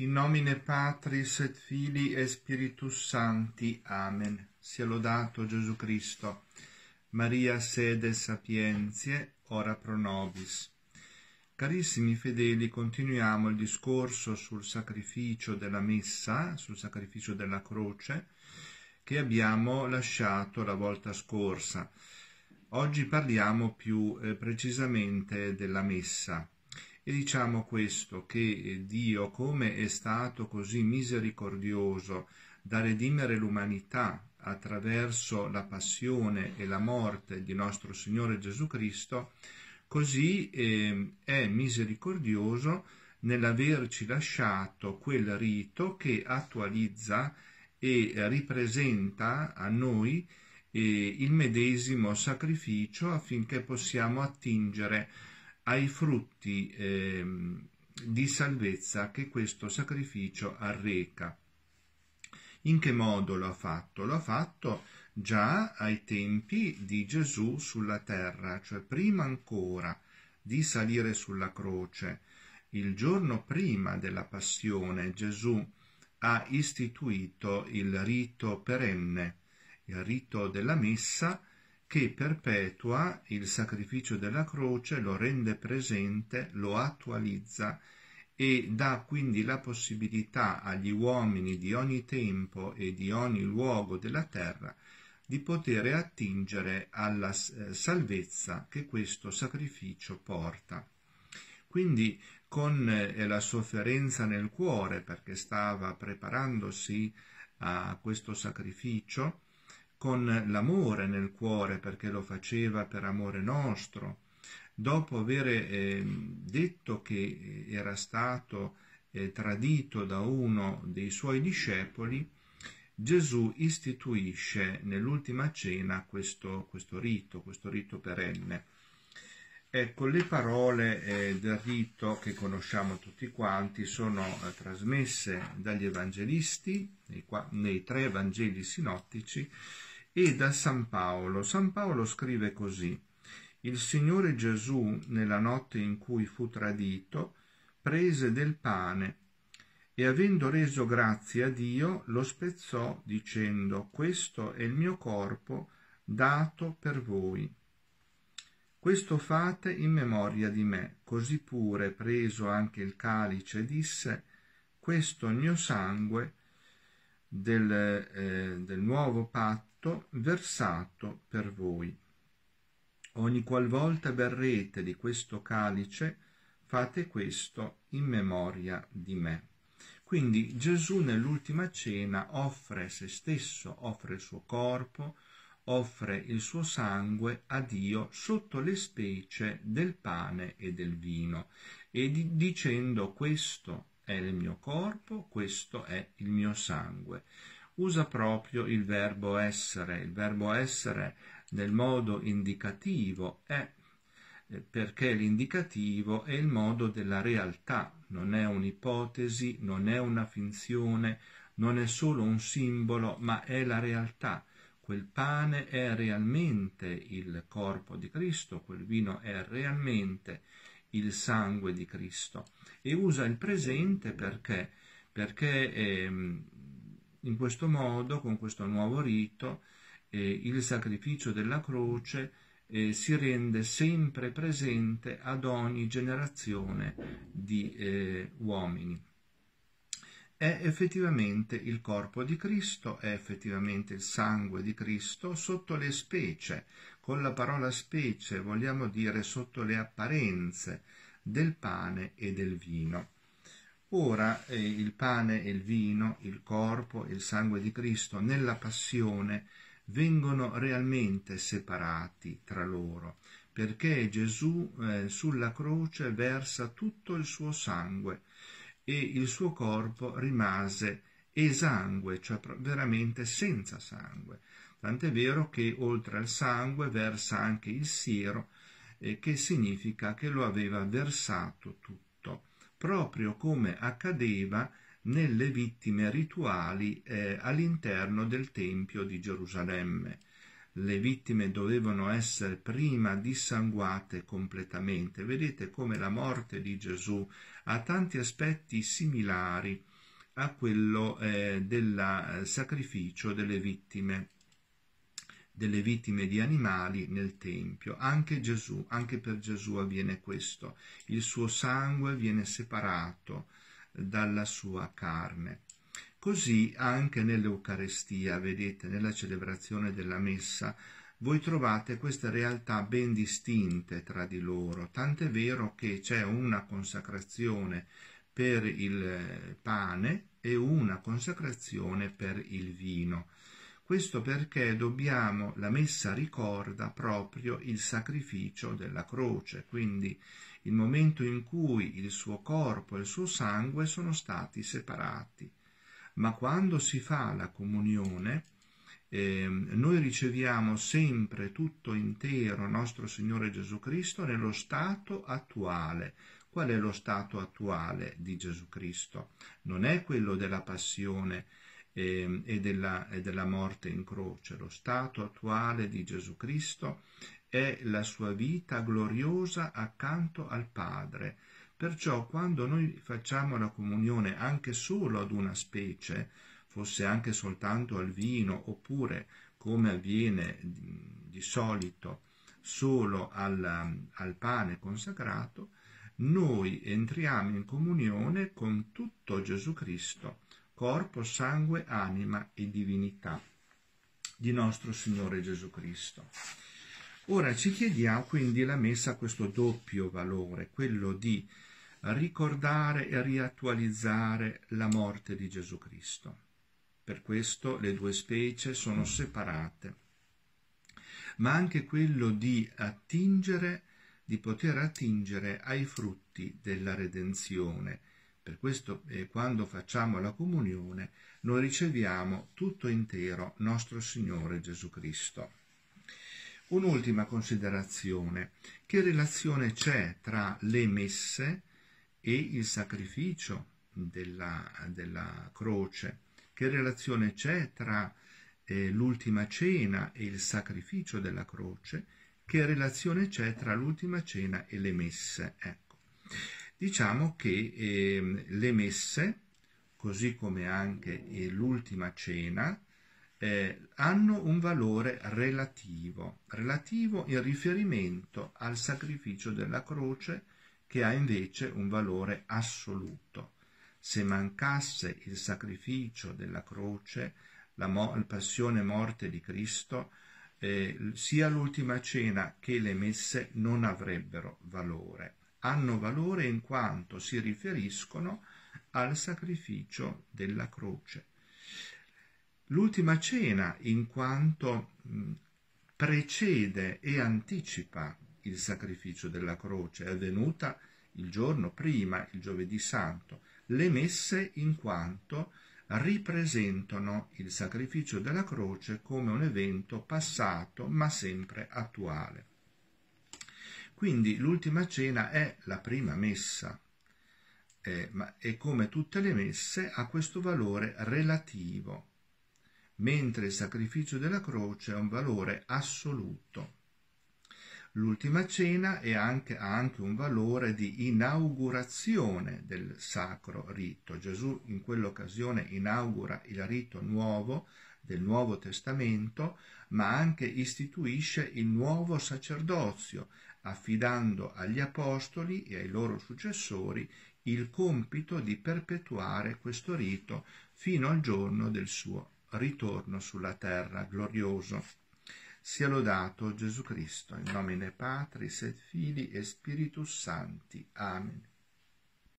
In nomine Patris et Fili e Spiritus Sancti. Amen. Sia lodato Gesù Cristo. Maria sede sapienzie, ora pro nobis. Carissimi fedeli, continuiamo il discorso sul sacrificio della messa, sul sacrificio della croce, che abbiamo lasciato la volta scorsa. Oggi parliamo più eh, precisamente della messa. E diciamo questo, che eh, Dio, come è stato così misericordioso da redimere l'umanità attraverso la passione e la morte di nostro Signore Gesù Cristo, così eh, è misericordioso nell'averci lasciato quel rito che attualizza e ripresenta a noi eh, il medesimo sacrificio affinché possiamo attingere ai frutti eh, di salvezza che questo sacrificio arreca. In che modo lo ha fatto? Lo ha fatto già ai tempi di Gesù sulla terra, cioè prima ancora di salire sulla croce. Il giorno prima della passione Gesù ha istituito il rito perenne, il rito della messa, che perpetua il sacrificio della croce, lo rende presente, lo attualizza e dà quindi la possibilità agli uomini di ogni tempo e di ogni luogo della terra di poter attingere alla eh, salvezza che questo sacrificio porta. Quindi con eh, la sofferenza nel cuore, perché stava preparandosi a questo sacrificio, con l'amore nel cuore perché lo faceva per amore nostro. Dopo aver eh, detto che eh, era stato eh, tradito da uno dei suoi discepoli, Gesù istituisce nell'ultima cena questo, questo rito, questo rito perenne. Ecco, le parole eh, del rito che conosciamo tutti quanti sono eh, trasmesse dagli evangelisti, nei, nei, tre Vangeli sinottici, e da San Paolo. San Paolo scrive così, Il Signore Gesù, nella notte in cui fu tradito, prese del pane e avendo reso grazie a Dio, lo spezzò dicendo, Questo è il mio corpo dato per voi questo fate in memoria di me. Così pure, preso anche il calice, disse, questo mio sangue del, eh, del nuovo patto versato per voi. Ogni qualvolta berrete di questo calice, fate questo in memoria di me. Quindi Gesù nell'ultima cena offre se stesso, offre il suo corpo, offre il suo sangue a Dio sotto le specie del pane e del vino, e di, dicendo questo è il mio corpo, questo è il mio sangue. Usa proprio il verbo essere, il verbo essere nel modo indicativo è eh, perché l'indicativo è il modo della realtà, non è un'ipotesi, non è una finzione, non è solo un simbolo, ma è la realtà quel pane è realmente il corpo di Cristo, quel vino è realmente il sangue di Cristo. E usa il presente perché? Perché ehm, in questo modo, con questo nuovo rito, eh, il sacrificio della croce eh, si rende sempre presente ad ogni generazione di eh, uomini è effettivamente il corpo di Cristo, è effettivamente il sangue di Cristo sotto le specie. Con la parola specie vogliamo dire sotto le apparenze del pane e del vino. Ora eh, il pane e il vino, il corpo e il sangue di Cristo nella passione vengono realmente separati tra loro, perché Gesù eh, sulla croce versa tutto il suo sangue e il suo corpo rimase esangue, cioè veramente senza sangue. Tant'è vero che oltre al sangue versa anche il siero, eh, che significa che lo aveva versato tutto, proprio come accadeva nelle vittime rituali eh, all'interno del Tempio di Gerusalemme le vittime dovevano essere prima dissanguate completamente. Vedete come la morte di Gesù ha tanti aspetti similari a quello eh, del eh, sacrificio delle vittime delle vittime di animali nel Tempio. Anche Gesù, anche per Gesù avviene questo. Il suo sangue viene separato dalla sua carne. Così anche nell'Eucarestia, vedete, nella celebrazione della Messa, voi trovate queste realtà ben distinte tra di loro, tant'è vero che c'è una consacrazione per il eh, pane e una consacrazione per il vino. Questo perché dobbiamo, la messa ricorda proprio il sacrificio della croce, quindi il momento in cui il suo corpo e il suo sangue sono stati separati ma quando si fa la comunione, eh, noi riceviamo sempre tutto intero nostro Signore Gesù Cristo nello stato attuale. Qual è lo stato attuale di Gesù Cristo? Non è quello della passione eh, e, della, e della morte in croce. Lo stato attuale di Gesù Cristo è la sua vita gloriosa accanto al Padre Perciò quando noi facciamo la comunione anche solo ad una specie, fosse anche soltanto al vino, oppure come avviene di solito solo al, al pane consacrato, noi entriamo in comunione con tutto Gesù Cristo, corpo, sangue, anima e divinità di nostro Signore Gesù Cristo. Ora ci chiediamo quindi la messa a questo doppio valore, quello di ricordare e riattualizzare la morte di Gesù Cristo. Per questo le due specie sono separate, ma anche quello di attingere, di poter attingere ai frutti della redenzione. Per questo eh, quando facciamo la comunione noi riceviamo tutto intero nostro Signore Gesù Cristo. Un'ultima considerazione. Che relazione c'è tra le messe e il sacrificio della, della croce. Che relazione c'è tra eh, l'ultima cena e il sacrificio della croce? Che relazione c'è tra l'ultima cena e le messe? Ecco. Diciamo che eh, le messe, così come anche eh, l'ultima cena, eh, hanno un valore relativo, relativo in riferimento al sacrificio della croce che ha invece un valore assoluto. Se mancasse il sacrificio della croce, la, mo- la passione morte di Cristo, eh, sia l'ultima cena che le messe non avrebbero valore. Hanno valore in quanto si riferiscono al sacrificio della croce. L'ultima cena in quanto mh, precede e anticipa il sacrificio della croce, è avvenuta il giorno prima, il giovedì santo. Le messe in quanto ripresentano il sacrificio della croce come un evento passato ma sempre attuale. Quindi l'ultima cena è la prima messa eh, e come tutte le messe ha questo valore relativo, mentre il sacrificio della croce ha un valore assoluto. L'ultima cena anche, ha anche un valore di inaugurazione del sacro rito. Gesù in quell'occasione inaugura il rito nuovo del Nuovo Testamento, ma anche istituisce il nuovo sacerdozio, affidando agli apostoli e ai loro successori il compito di perpetuare questo rito fino al giorno del suo ritorno sulla terra glorioso. Sia lodato Gesù Cristo, in nomine Patris et Fili e Spiritus Santi. Amen.